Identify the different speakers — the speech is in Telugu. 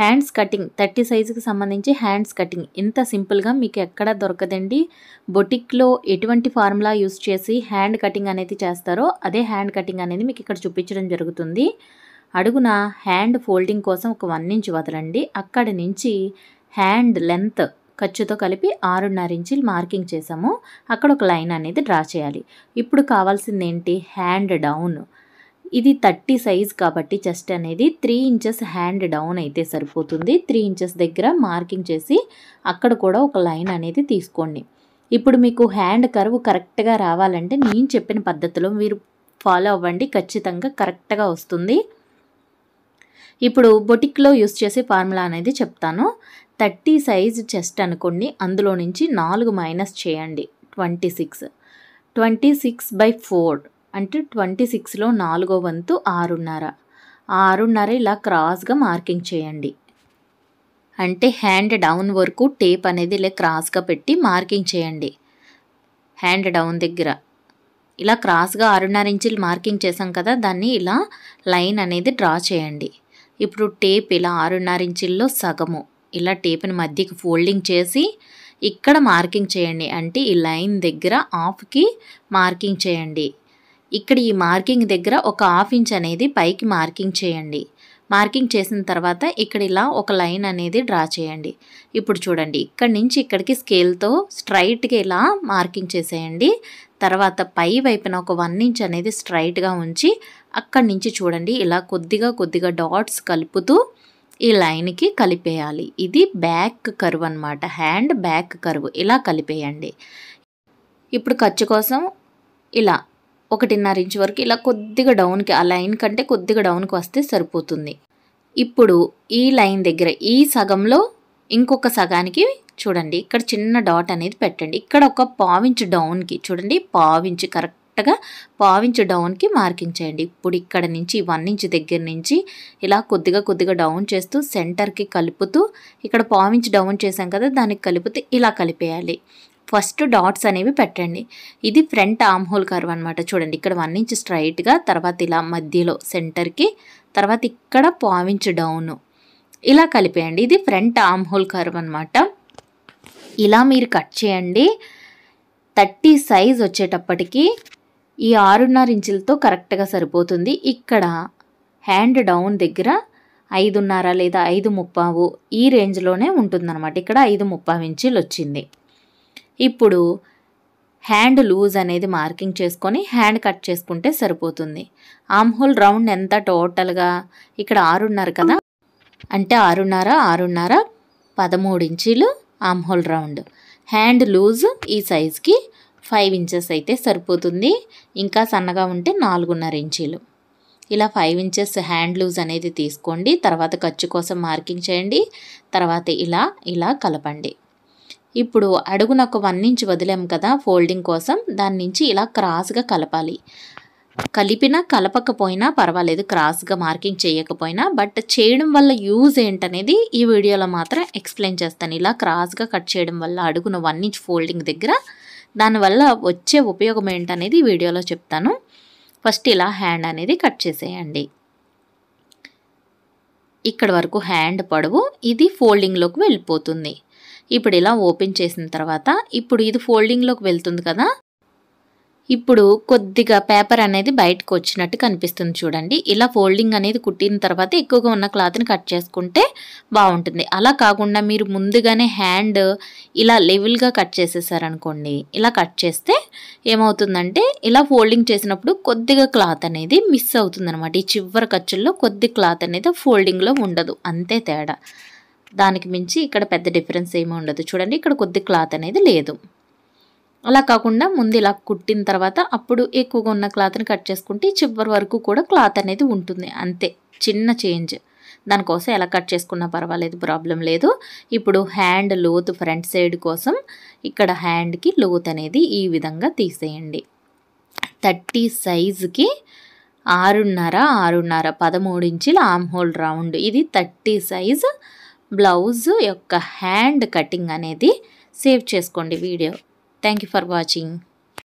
Speaker 1: హ్యాండ్స్ కటింగ్ థర్టీ సైజుకి సంబంధించి హ్యాండ్స్ కటింగ్ ఇంత సింపుల్గా మీకు ఎక్కడ దొరకదండి బొటిక్లో ఎటువంటి ఫార్ములా యూస్ చేసి హ్యాండ్ కటింగ్ అనేది చేస్తారో అదే హ్యాండ్ కటింగ్ అనేది మీకు ఇక్కడ చూపించడం జరుగుతుంది అడుగున హ్యాండ్ ఫోల్డింగ్ కోసం ఒక వన్ ఇంచ్ వదలండి అక్కడి నుంచి హ్యాండ్ లెంత్ ఖర్చుతో కలిపి ఆరున్నర ఇంచులు మార్కింగ్ చేసాము అక్కడ ఒక లైన్ అనేది డ్రా చేయాలి ఇప్పుడు కావాల్సింది ఏంటి హ్యాండ్ డౌన్ ఇది థర్టీ సైజ్ కాబట్టి చెస్ట్ అనేది త్రీ ఇంచెస్ హ్యాండ్ డౌన్ అయితే సరిపోతుంది త్రీ ఇంచెస్ దగ్గర మార్కింగ్ చేసి అక్కడ కూడా ఒక లైన్ అనేది తీసుకోండి ఇప్పుడు మీకు హ్యాండ్ కరువు కరెక్ట్గా రావాలంటే నేను చెప్పిన పద్ధతిలో మీరు ఫాలో అవ్వండి ఖచ్చితంగా కరెక్ట్గా వస్తుంది ఇప్పుడు బొటిక్లో యూస్ చేసే ఫార్ములా అనేది చెప్తాను థర్టీ సైజ్ చెస్ట్ అనుకోండి అందులో నుంచి నాలుగు మైనస్ చేయండి twenty six twenty six by four అంటే ట్వంటీ సిక్స్లో నాలుగో వంతు ఆరున్నర ఆరున్నర ఇలా క్రాస్గా మార్కింగ్ చేయండి అంటే హ్యాండ్ డౌన్ వరకు టేప్ అనేది ఇలా క్రాస్గా పెట్టి మార్కింగ్ చేయండి హ్యాండ్ డౌన్ దగ్గర ఇలా క్రాస్గా ఆరున్నర ఇంచులు మార్కింగ్ చేసాం కదా దాన్ని ఇలా లైన్ అనేది డ్రా చేయండి ఇప్పుడు టేప్ ఇలా ఆరున్నర ఇంచుల్లో సగము ఇలా టేప్ని మధ్యకి ఫోల్డింగ్ చేసి ఇక్కడ మార్కింగ్ చేయండి అంటే ఈ లైన్ దగ్గర ఆఫ్కి మార్కింగ్ చేయండి ఇక్కడ ఈ మార్కింగ్ దగ్గర ఒక హాఫ్ ఇంచ్ అనేది పైకి మార్కింగ్ చేయండి మార్కింగ్ చేసిన తర్వాత ఇక్కడ ఇలా ఒక లైన్ అనేది డ్రా చేయండి ఇప్పుడు చూడండి ఇక్కడి నుంచి ఇక్కడికి స్కేల్తో స్ట్రైట్గా ఇలా మార్కింగ్ చేసేయండి తర్వాత పై వైపున ఒక వన్ ఇంచ్ అనేది స్ట్రైట్గా ఉంచి అక్కడి నుంచి చూడండి ఇలా కొద్దిగా కొద్దిగా డాట్స్ కలుపుతూ ఈ లైన్కి కలిపేయాలి ఇది బ్యాక్ కరువు అనమాట హ్యాండ్ బ్యాక్ కరువు ఇలా కలిపేయండి ఇప్పుడు ఖర్చు కోసం ఇలా ఒకటిన్నర ఇంచ్ వరకు ఇలా కొద్దిగా డౌన్కి ఆ లైన్ కంటే కొద్దిగా డౌన్కి వస్తే సరిపోతుంది ఇప్పుడు ఈ లైన్ దగ్గర ఈ సగంలో ఇంకొక సగానికి చూడండి ఇక్కడ చిన్న డాట్ అనేది పెట్టండి ఇక్కడ ఒక పావించ్ డౌన్కి చూడండి పావించ్ కరెక్ట్గా పావించ్ డౌన్కి మార్కింగ్ చేయండి ఇప్పుడు ఇక్కడ నుంచి వన్ ఇంచ్ దగ్గర నుంచి ఇలా కొద్దిగా కొద్దిగా డౌన్ చేస్తూ సెంటర్కి కలుపుతూ ఇక్కడ పావించ్ డౌన్ చేసాం కదా దానికి కలిపితే ఇలా కలిపేయాలి ఫస్ట్ డాట్స్ అనేవి పెట్టండి ఇది ఫ్రంట్ ఆమ్ హోల్ కర్వ్ అనమాట చూడండి ఇక్కడ వన్ ఇంచ్ స్ట్రైట్గా తర్వాత ఇలా మధ్యలో సెంటర్కి తర్వాత ఇక్కడ పావించ్ డౌను ఇలా కలిపేయండి ఇది ఫ్రంట్ ఆమ్ హోల్ కర్వ్ అనమాట ఇలా మీరు కట్ చేయండి థర్టీ సైజ్ వచ్చేటప్పటికి ఈ ఆరున్నర ఇంచులతో కరెక్ట్గా సరిపోతుంది ఇక్కడ హ్యాండ్ డౌన్ దగ్గర ఐదున్నర లేదా ఐదు ముప్పావు ఈ రేంజ్లోనే ఉంటుందన్నమాట ఇక్కడ ఐదు ముప్పావు ఇంచులు వచ్చింది ఇప్పుడు హ్యాండ్ లూజ్ అనేది మార్కింగ్ చేసుకొని హ్యాండ్ కట్ చేసుకుంటే సరిపోతుంది ఆమ్ హోల్ రౌండ్ ఎంత టోటల్గా ఇక్కడ ఆరున్నర కదా అంటే ఆరున్నర ఆరున్నర పదమూడు ఇంచీలు arm hole round hand loose ఈ సైజ్కి ఫైవ్ ఇంచెస్ అయితే సరిపోతుంది ఇంకా సన్నగా ఉంటే నాలుగున్నర ఇంచీలు ఇలా ఫైవ్ ఇంచెస్ హ్యాండ్ లూజ్ అనేది తీసుకోండి తర్వాత ఖర్చు కోసం మార్కింగ్ చేయండి తర్వాత ఇలా ఇలా కలపండి ఇప్పుడు అడుగున ఒక వన్ ఇంచ్ వదిలాం కదా ఫోల్డింగ్ కోసం దాని నుంచి ఇలా క్రాస్గా కలపాలి కలిపినా కలపకపోయినా పర్వాలేదు క్రాస్గా మార్కింగ్ చేయకపోయినా బట్ చేయడం వల్ల యూజ్ ఏంటనేది ఈ వీడియోలో మాత్రం ఎక్స్ప్లెయిన్ చేస్తాను ఇలా క్రాస్గా కట్ చేయడం వల్ల అడుగున వన్ ఇంచ్ ఫోల్డింగ్ దగ్గర దానివల్ల వచ్చే ఉపయోగం ఏంటనేది వీడియోలో చెప్తాను ఫస్ట్ ఇలా హ్యాండ్ అనేది కట్ చేసేయండి ఇక్కడ వరకు హ్యాండ్ పొడవు ఇది ఫోల్డింగ్లోకి వెళ్ళిపోతుంది ఇప్పుడు ఇలా ఓపెన్ చేసిన తర్వాత ఇప్పుడు ఇది ఫోల్డింగ్లోకి వెళ్తుంది కదా ఇప్పుడు కొద్దిగా పేపర్ అనేది బయటకు వచ్చినట్టు కనిపిస్తుంది చూడండి ఇలా ఫోల్డింగ్ అనేది కుట్టిన తర్వాత ఎక్కువగా ఉన్న క్లాత్ని కట్ చేసుకుంటే బాగుంటుంది అలా కాకుండా మీరు ముందుగానే హ్యాండ్ ఇలా లెవెల్గా కట్ చేసేసారనుకోండి ఇలా కట్ చేస్తే ఏమవుతుందంటే ఇలా ఫోల్డింగ్ చేసినప్పుడు కొద్దిగా క్లాత్ అనేది మిస్ అవుతుందన్నమాట ఈ చివరి ఖర్చుల్లో కొద్ది క్లాత్ అనేది ఫోల్డింగ్లో ఉండదు అంతే తేడా దానికి మించి ఇక్కడ పెద్ద డిఫరెన్స్ ఏమీ ఉండదు చూడండి ఇక్కడ కొద్ది క్లాత్ అనేది లేదు అలా కాకుండా ముందు ఇలా కుట్టిన తర్వాత అప్పుడు ఎక్కువగా ఉన్న క్లాత్ని కట్ చేసుకుంటే చివరి వరకు కూడా క్లాత్ అనేది ఉంటుంది అంతే చిన్న చేంజ్ దానికోసం ఎలా కట్ చేసుకున్నా పర్వాలేదు ప్రాబ్లం లేదు ఇప్పుడు హ్యాండ్ లోత్ ఫ్రంట్ సైడ్ కోసం ఇక్కడ హ్యాండ్కి లోత్ అనేది ఈ విధంగా తీసేయండి థర్టీ సైజుకి ఆరున్నర ఆరున్నర పదమూడు ఇంచుల ఆమ్ హోల్ రౌండ్ ఇది థర్టీ సైజు బ్లౌజ్ యొక్క హ్యాండ్ కటింగ్ అనేది సేవ్ చేసుకోండి video thank you for watching